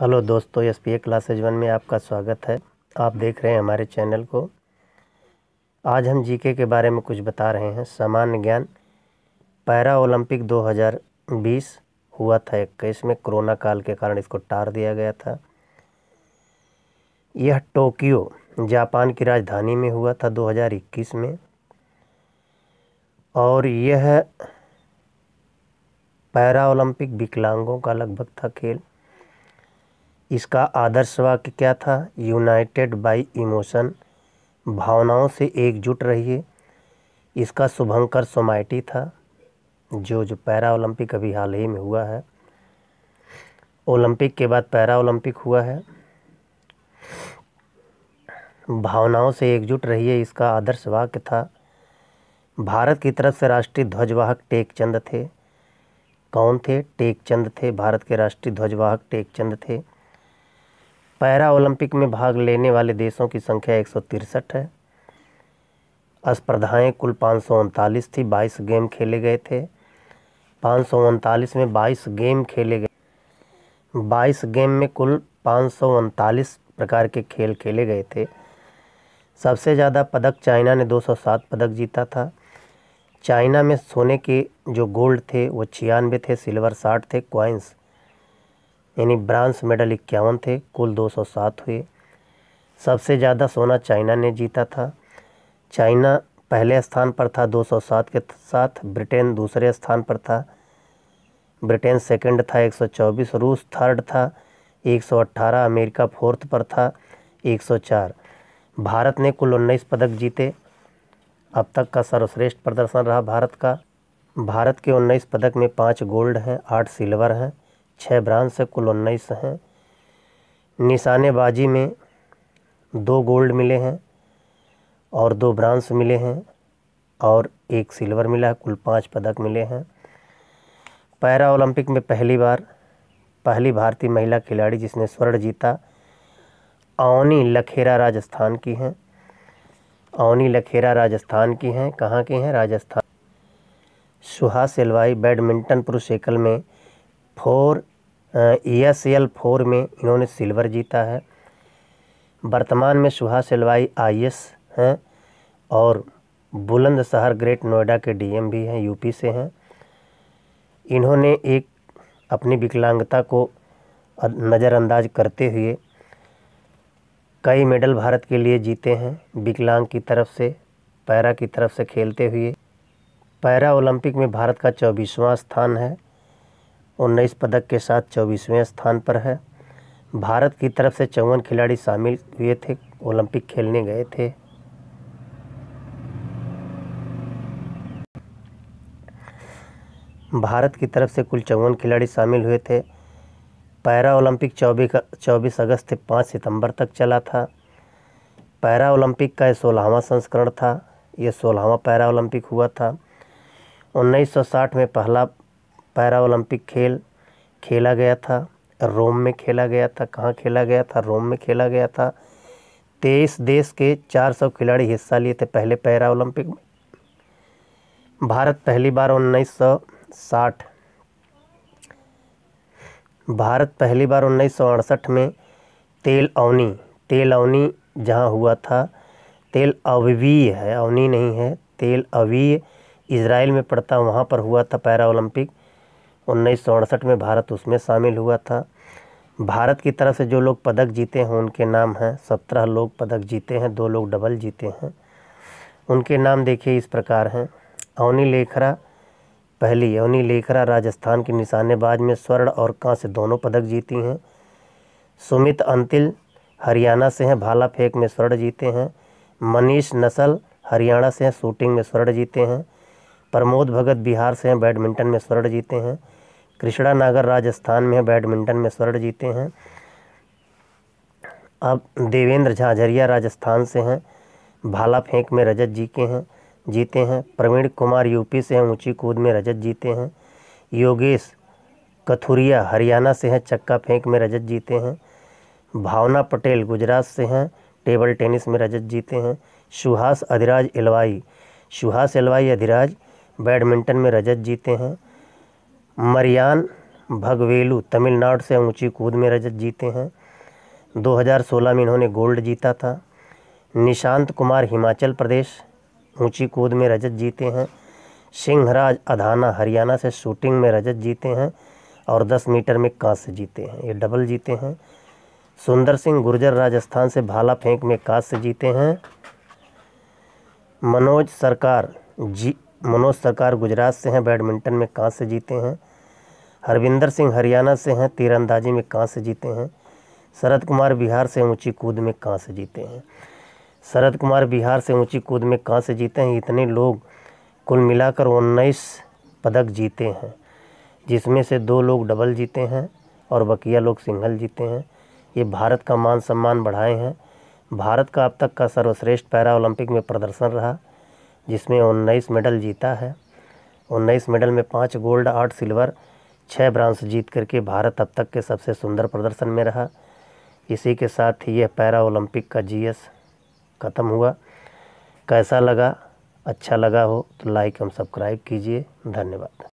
hello दोस्तों S P A classes one में आपका स्वागत है आप देख रहे हैं हमारे चैनल को आज हम जीके के बारे में कुछ बता रहे हैं सामान्य ज्ञान पैरा ओलंपिक 2020 हुआ था इक्कीस में कोरोना काल के कारण इसको टार दिया गया था यह टोक्यो जापान की राजधानी में हुआ था 2021 में और यह पैरा ओलंपिक विकलांगों का लगभग था खेल इसका आदर्श वाक्य क्या था यूनाइटेड बाय इमोशन भावनाओं से एकजुट रहिए इसका शुभंकर सोमाइटी था जो जो पैरा ओलंपिक अभी हाल ही में हुआ है ओलंपिक के बाद पैरा ओलंपिक हुआ है भावनाओं से एकजुट रहिए इसका आदर्श वाक्य था भारत की तरफ से राष्ट्रीय ध्वजवाहक टेकचंद थे कौन थे टेकचंद थे भारत के राष्ट्रीय ध्वजवाहक टेकचंद थे पैरा ओलंपिक में भाग लेने वाले देशों की संख्या एक है स्पर्धाएँ कुल पाँच थी बाईस गेम खेले गए थे पाँच में बाईस गेम खेले गए बाईस गेम में कुल पाँच प्रकार के खेल खेले गए थे सबसे ज़्यादा पदक चाइना ने 207 पदक जीता था चाइना में सोने के जो गोल्ड थे वो छियानवे थे सिल्वर साठ थे क्वाइंस यानी ब्रांस मेडल इक्यावन थे कुल 207 हुए सबसे ज़्यादा सोना चाइना ने जीता था चाइना पहले स्थान पर था 207 के साथ ब्रिटेन दूसरे स्थान पर था ब्रिटेन सेकंड था 124 रूस थर्ड था 118 अमेरिका फोर्थ पर था 104 भारत ने कुल उन्नीस पदक जीते अब तक का सर्वश्रेष्ठ प्रदर्शन रहा भारत का भारत के उन्नीस पदक में पाँच गोल्ड हैं आठ सिल्वर हैं छः ब्रांस से कुल उन्नीस हैं निशानेबाजी में दो गोल्ड मिले हैं और दो ब्रांस मिले हैं और एक सिल्वर मिला है कुल पाँच पदक मिले हैं पैरा ओलंपिक में पहली बार पहली भारतीय महिला खिलाड़ी जिसने स्वर्ण जीता अवनी लखेरा राजस्थान की हैं अवनी लखेरा राजस्थान की हैं कहाँ की हैं राजस्थान सुहास सिलवाई बैडमिंटन पुरुष एकल में four S L e four में इन्होंने सिल्वर जीता है वर्तमान में सुहास एलवाई आई एस हैं और बुलंदशहर ग्रेट नोएडा के डीएम भी हैं यूपी से हैं इन्होंने एक अपनी विकलांगता को नज़रअंदाज करते हुए कई मेडल भारत के लिए जीते हैं विकलांग की तरफ से पैरा की तरफ से खेलते हुए पैरा ओलंपिक में भारत का चौबीसवां स्थान है उन्नीस पदक के साथ चौबीसवें स्थान पर है भारत की तरफ से चौवन खिलाड़ी शामिल हुए थे ओलंपिक खेलने गए थे भारत की तरफ से कुल चौवन खिलाड़ी शामिल हुए थे पैरा ओलंपिक चौबीस चौबीस अगस्त से पाँच सितंबर तक चला था पैरा ओलंपिक का यह सोलहवा संस्करण था यह सोलहवा पैरा ओलंपिक हुआ था 1960 में पहला पैरा ओलंपिक खेल खेला गया था रोम में खेला गया था कहाँ खेला गया था रोम में खेला गया था तेईस देश के 400 खिलाड़ी हिस्सा लिए थे पहले पैरा ओलंपिक में भारत पहली बार 1960 भारत पहली बार उन्नीस में तेल अवनी तेल अवनी जहाँ हुआ था तेल अवीय है अवनी नहीं है तेल अवीय इसराइल में पड़ता वहाँ पर हुआ था पैरा ओलंपिक उन्नीस में भारत उसमें शामिल हुआ था भारत की तरफ से जो लोग पदक जीते हैं उनके नाम हैं सत्रह लोग पदक जीते हैं दो लोग डबल जीते हैं उनके नाम देखिए इस प्रकार हैं अवनी लेखरा पहली अवनी लेखरा राजस्थान के निशानेबाज में स्वर्ण और कांस्य दोनों पदक जीती हैं सुमित अंतिल हरियाणा से हैं भाला फेंक में स्वर्ण जीते हैं मनीष नसल हरियाणा से हैं शूटिंग में स्वर्ण जीते हैं प्रमोद भगत बिहार से हैं बैडमिंटन में स्वर्ण जीते हैं कृष्णा नागर राजस्थान में बैडमिंटन में स्वर्ण जीते हैं अब देवेंद्र झाझरिया राजस्थान से हैं भाला फेंक में रजत जी के हैं जीते हैं प्रवीण कुमार यूपी से हैं ऊंची कूद में रजत जीते हैं योगेश कथुरिया हरियाणा से हैं चक्का फेंक में रजत जीते हैं भावना पटेल गुजरात से हैं टेबल टेनिस में रजत जीते हैं Suhas Adhiraj L Y Suhas L Y Adhiraj badminton में रजत जीते हैं मरियान भगवेलू तमिलनाडु से ऊंची कूद में रजत जीते हैं 2016 में इन्होंने गोल्ड जीता था निशांत कुमार हिमाचल प्रदेश ऊंची कूद में रजत जीते हैं सिंहराज अधाना हरियाणा से शूटिंग में रजत जीते हैं और 10 मीटर में कांस्य जीते हैं ये डबल जीते हैं सुंदर सिंह गुर्जर राजस्थान से भाला फेंक में कांस्य जीते हैं मनोज सरकार जी मनोज सरकार गुजरात से हैं बैडमिंटन में कहाँ से जीते हैं हरविंदर सिंह हरियाणा से हैं तीरंदाजी में कहाँ से जीते हैं शरद कुमार बिहार से ऊंची कूद में कहाँ से जीते हैं शरद कुमार बिहार से ऊंची कूद में कहाँ से जीते हैं इतने लोग कुल मिलाकर उन्नीस पदक जीते हैं जिसमें से दो लोग डबल जीते हैं और बकिया लोग सिंगल जीते हैं ये भारत का मान सम्मान बढ़ाए हैं भारत का अब तक का सर्वश्रेष्ठ पैरा ओलंपिक में प्रदर्शन रहा जिसमें उन्नीस मेडल जीता है उन्नीस मेडल में पाँच गोल्ड आठ सिल्वर छः ब्रांस जीत करके भारत अब तक के सबसे सुंदर प्रदर्शन में रहा इसी के साथ ही यह पैरा ओलंपिक का जीएस ख़त्म हुआ कैसा लगा अच्छा लगा हो तो लाइक एवं सब्सक्राइब कीजिए धन्यवाद